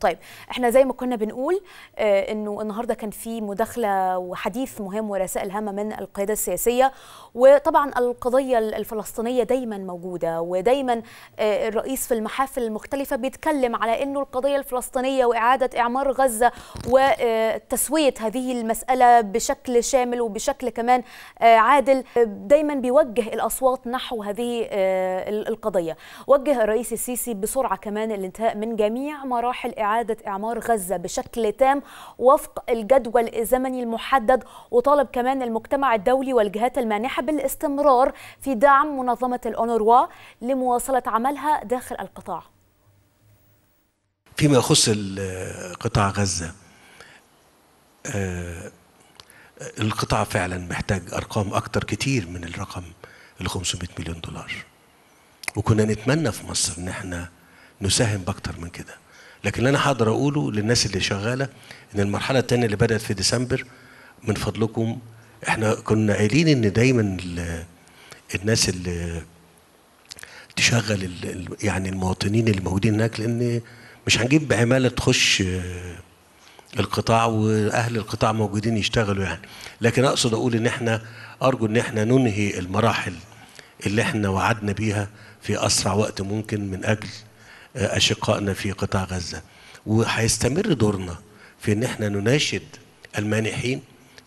طيب احنا زي ما كنا بنقول اه انه النهارده كان في مداخله وحديث مهم ورسائل هامه من القياده السياسيه وطبعا القضيه الفلسطينيه دايما موجوده ودايما اه الرئيس في المحافل المختلفه بيتكلم على انه القضيه الفلسطينيه واعاده اعمار غزه وتسويه آه، هذه المساله بشكل شامل وبشكل كمان اه عادل دايما بيوجه الاصوات نحو هذه آه، القضيه وجه الرئيس السيسي بسرعه كمان الانتهاء من جميع مراحل إعادة إعمار غزة بشكل تام وفق الجدول الزمني المحدد وطالب كمان المجتمع الدولي والجهات المانحة بالاستمرار في دعم منظمة الأونروا لمواصلة عملها داخل القطاع فيما يخص قطاع غزة آه، القطاع فعلا محتاج أرقام أكتر كتير من الرقم ال 500 مليون دولار وكنا نتمنى في مصر ان احنا نساهم باكتر من كده لكن اللي انا هقدر اقوله للناس اللي شغاله ان المرحله الثانيه اللي بدات في ديسمبر من فضلكم احنا كنا قايلين ان دايما الناس اللي تشغل يعني المواطنين اللي موجودين هناك لان مش هنجيب عماله تخش القطاع واهل القطاع موجودين يشتغلوا يعني لكن اقصد اقول ان احنا ارجو ان احنا ننهي المراحل اللي احنا وعدنا بيها في اسرع وقت ممكن من اجل أشقائنا في قطاع غزة وهيستمر دورنا في ان احنا نناشد المانحين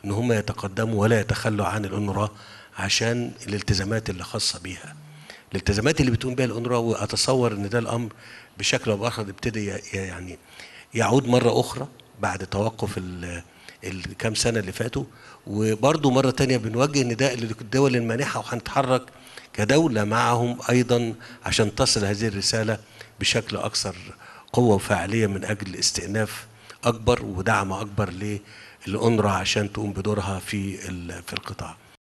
ان هم يتقدموا ولا يتخلوا عن الانرا عشان الالتزامات اللي خاصه بيها الالتزامات اللي بتقوم بها الانرا واتصور ان ده الامر بشكل او باخر ابتدى يعني يعود مره اخرى بعد توقف الكام سنه اللي فاتوا وبرضه مره تانية بنوجه نداء للدول المانحه وهنتحرك كدوله معهم ايضا عشان تصل هذه الرساله بشكل اكثر قوه وفاعليه من اجل استئناف اكبر ودعم اكبر للانرا عشان تقوم بدورها في في القطاع